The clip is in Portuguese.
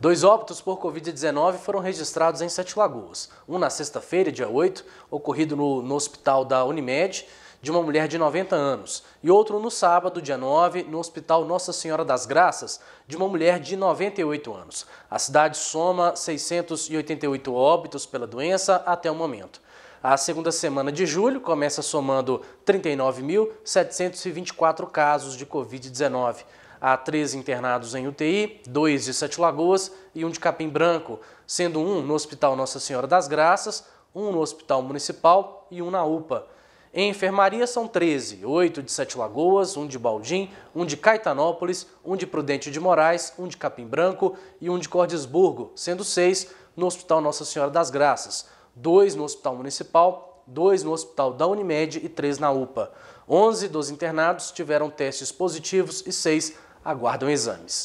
Dois óbitos por Covid-19 foram registrados em Sete Lagoas. Um na sexta-feira, dia 8, ocorrido no, no, hospital da Unimed, de uma mulher de 90 anos. E outro no sábado, dia 9, no hospital Nossa Senhora das Graças, de uma mulher de 98 anos. A cidade soma 688 óbitos pela doença até o momento. A segunda semana de julho começa somando 39.724 casos de Covid-19. Há três internados em UTI, dois de Sete Lagoas e um de Capim Branco, sendo um no Hospital Nossa Senhora das Graças, um no Hospital Municipal e um na UPA. Em enfermaria são 13, 8 de Sete Lagoas, um de Baldim, um de Caetanópolis, um de Prudente de Moraes, um de Capim Branco e um de Cordesburgo, sendo seis no Hospital Nossa Senhora das Graças, dois no Hospital Municipal, dois no Hospital da Unimed e três na UPA. 11 dos internados tiveram testes positivos e seis aguardam exames.